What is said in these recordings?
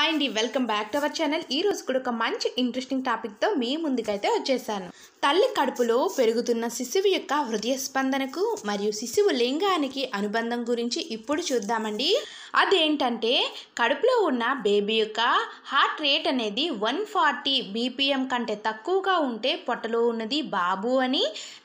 hi అండి welcome back to our channel ఈ రోజు కూడా ఒక మంచి ఇంట్రెస్టింగ్ టాపిక్తో మీ ముందుకైతే వచ్చేసాను తల్లి కడుపులో పెరుగుతున్న శిశువు యొక్క హృదయ స్పందనకు మరియు శిశువు లింగానికి అనుబంధం గురించి ఇప్పుడు చూద్దామండి అదేంటంటే కడుపులో ఉన్న బేబీ యొక్క హార్ట్ రేట్ అనేది వన్ ఫార్టీ బీపీఎం కంటే తక్కువగా ఉంటే పొట్టలో ఉన్నది బాబు అని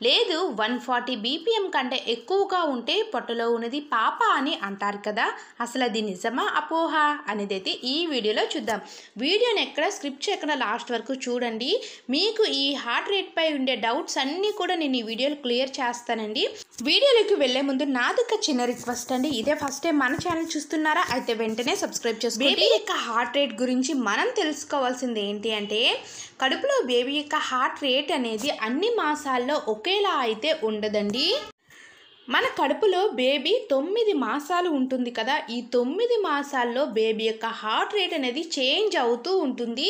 లేదు వన్ ఫార్టీ బీపీఎం కంటే ఎక్కువగా ఉంటే పొట్టలో ఉన్నది పాప అని అంటారు కదా అసలు అది నిజమా అపోహ అనేది అయితే ఈ వీడియోలో చూద్దాం వీడియోని ఎక్కడ స్క్రిప్ట్ ఎక్కడ లాస్ట్ వరకు చూడండి మీకు ఈ హార్ట్ రేట్ పై ఉండే డౌట్స్ అన్నీ కూడా నేను ఈ వీడియోలో క్లియర్ చేస్తానండి వీడియోలోకి వెళ్లే ముందు ఒక చిన్న రిక్వెస్ట్ అండి ఇదే ఫస్ట్ టైం మన ఛానల్ చూస్తూ చూస్తున్నారా అయితే వెంటనే సబ్స్క్రైబ్ చేసుకోండి బేబీ యొక్క హార్ట్ రేట్ గురించి మనం తెలుసుకోవాల్సింది ఏంటి అంటే కడుపులో బేబీ యొక్క హార్ట్ రేట్ అనేది అన్ని మాసాల్లో ఒకేలా అయితే ఉండదండి మన కడుపులో బేబీ తొమ్మిది మాసాలు ఉంటుంది కదా ఈ తొమ్మిది మాసాల్లో బేబీ యొక్క హార్ట్ రేట్ అనేది చేంజ్ అవుతూ ఉంటుంది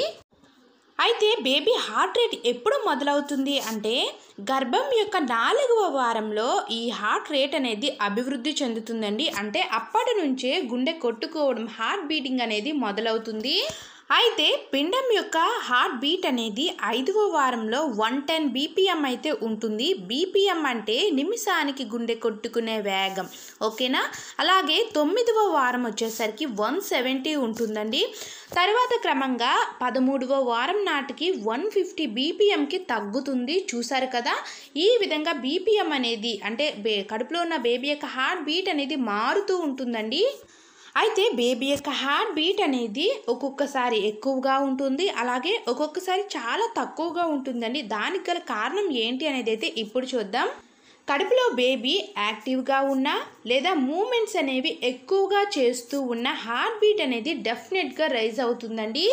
అయితే బేబీ హార్ట్ రేట్ ఎప్పుడు మొదలవుతుంది అంటే గర్భం యొక్క నాలుగవ వారంలో ఈ హార్ట్ రేట్ అనేది అభివృద్ధి చెందుతుందండి అంటే అప్పటి నుంచే గుండె కొట్టుకోవడం హార్ట్ బీటింగ్ అనేది మొదలవుతుంది అయితే పిండం యొక్క హార్ట్ బీట్ అనేది ఐదవ వారంలో వన్ టెన్ బీపీఎం అయితే ఉంటుంది బీపీఎం అంటే నిమిషానికి గుండె కొట్టుకునే వేగం ఓకేనా అలాగే తొమ్మిదవ వారం వచ్చేసరికి వన్ సెవెంటీ ఉంటుందండి తర్వాత క్రమంగా పదమూడవ వారం నాటికి వన్ ఫిఫ్టీ బీపీఎంకి తగ్గుతుంది చూసారు కదా ఈ విధంగా బీపీఎం అనేది అంటే కడుపులో ఉన్న బేబీ యొక్క హార్ట్ బీట్ అనేది మారుతూ ఉంటుందండి అయితే బేబీ యొక్క హార్ట్ బీట్ అనేది ఒక్కొక్కసారి ఎక్కువగా ఉంటుంది అలాగే ఒక్కొక్కసారి చాలా తక్కువగా ఉంటుందండి దానికి గల కారణం ఏంటి అనేది అయితే ఇప్పుడు చూద్దాం కడుపులో బేబీ యాక్టివ్గా ఉన్నా లేదా మూమెంట్స్ అనేవి ఎక్కువగా చేస్తూ ఉన్న హార్ట్ బీట్ అనేది డెఫినెట్గా రైజ్ అవుతుందండి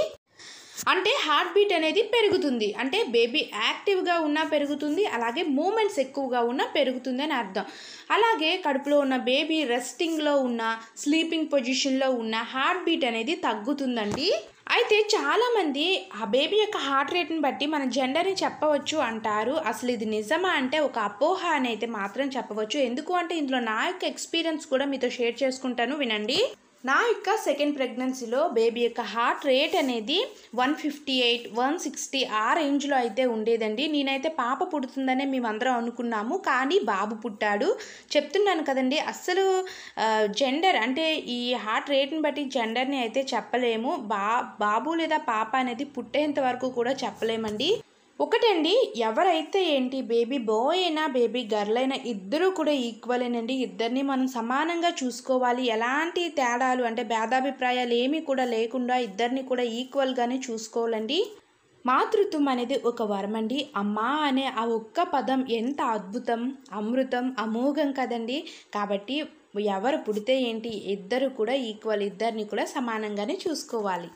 అంటే హార్ట్ బీట్ అనేది పెరుగుతుంది అంటే బేబీ యాక్టివ్గా ఉన్నా పెరుగుతుంది అలాగే మూమెంట్స్ ఎక్కువగా ఉన్నా పెరుగుతుంది అని అర్థం అలాగే కడుపులో ఉన్న బేబీ రెస్టింగ్లో ఉన్న స్లీపింగ్ పొజిషన్లో ఉన్న హార్ట్ బీట్ అనేది తగ్గుతుందండి అయితే చాలామంది ఆ బేబీ యొక్క హార్ట్ రేట్ని బట్టి మన జెండర్ని చెప్పవచ్చు అంటారు అసలు ఇది నిజమా అంటే ఒక అపోహ అని అయితే మాత్రం చెప్పవచ్చు ఎందుకు అంటే ఇందులో నా యొక్క ఎక్స్పీరియన్స్ కూడా మీతో షేర్ చేసుకుంటాను వినండి నా యొక్క సెకండ్ ప్రెగ్నెన్సీలో బేబీ యొక్క హార్ట్ రేట్ అనేది one fifty eight one sixty ఆ రేంజ్లో అయితే ఉండేదండి నేనైతే పాప పుడుతుందనే అందరం అనుకున్నాము కానీ బాబు పుట్టాడు చెప్తున్నాను కదండి అస్సలు జెండర్ అంటే ఈ హార్ట్ రేట్ని బట్టి జెండర్ని అయితే చెప్పలేము బా బాబు లేదా పాప అనేది పుట్టేంత వరకు కూడా చెప్పలేమండి ఒకటండి ఎవరైతే ఏంటి బేబీ బాయ్ అయినా బేబీ గర్ల్ అయినా ఇద్దరూ కూడా ఈక్వలేనండి ఇద్దరిని మనం సమానంగా చూసుకోవాలి ఎలాంటి తేడాలు అంటే భేదాభిప్రాయాలు ఏమీ కూడా లేకుండా ఇద్దరిని కూడా ఈక్వల్గానే చూసుకోవాలండి మాతృత్వం అనేది ఒక వరం అండి అమ్మ అనే ఆ ఒక్క పదం ఎంత అద్భుతం అమృతం అమోఘం కదండి కాబట్టి ఎవరు పుడితే ఏంటి ఇద్దరు కూడా ఈక్వల్ ఇద్దరిని కూడా సమానంగానే చూసుకోవాలి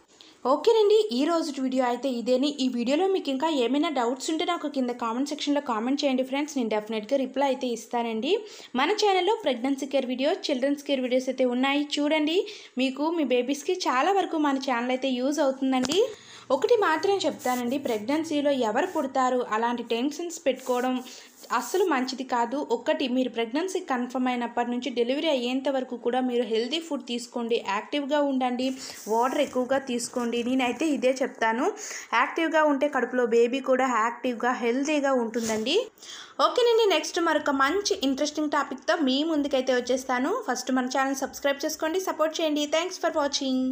ఓకేనండి ఈ రోజు వీడియో అయితే ఇదేని ఈ వీడియోలో మీకు ఇంకా ఏమైనా డౌట్స్ ఉంటే నాకు కింద కామెంట్ సెక్షన్లో కామెంట్ చేయండి ఫ్రెండ్స్ నేను డెఫినెట్గా రిప్లై అయితే ఇస్తానండి మన ఛానల్లో pregnancy care videos children's care videos అయితే ఉన్నాయి చూడండి మీకు మీ బేబీస్కి చాలా వరకు మన ఛానల్ అయితే యూజ్ అవుతుందండి ఒకటి మాత్రం చెప్తానండి ప్రెగ్నెన్సీలో ఎవరు పుడతారు అలాంటి టెన్షన్స్ పెట్టుకోవడం అస్సలు మంచిది కాదు ఒకటి మీరు ప్రెగ్నెన్సీ కన్ఫర్మ్ అయినప్పటి నుంచి డెలివరీ అయ్యేంత వరకు కూడా మీరు హెల్దీ ఫుడ్ తీసుకోండి యాక్టివ్గా ఉండండి వాటర్ ఎక్కువగా తీసుకోండి నేనైతే ఇదే చెప్తాను యాక్టివ్గా ఉంటే కడుపులో బేబీ కూడా యాక్టివ్గా హెల్తీగా ఉంటుందండి ఓకేనండి నెక్స్ట్ మరొక మంచి ఇంట్రెస్టింగ్ టాపిక్తో మీ ముందుకైతే వచ్చేస్తాను ఫస్ట్ మన ఛానల్ సబ్స్క్రైబ్ చేసుకోండి సపోర్ట్ చేయండి థ్యాంక్స్ ఫర్ వాచింగ్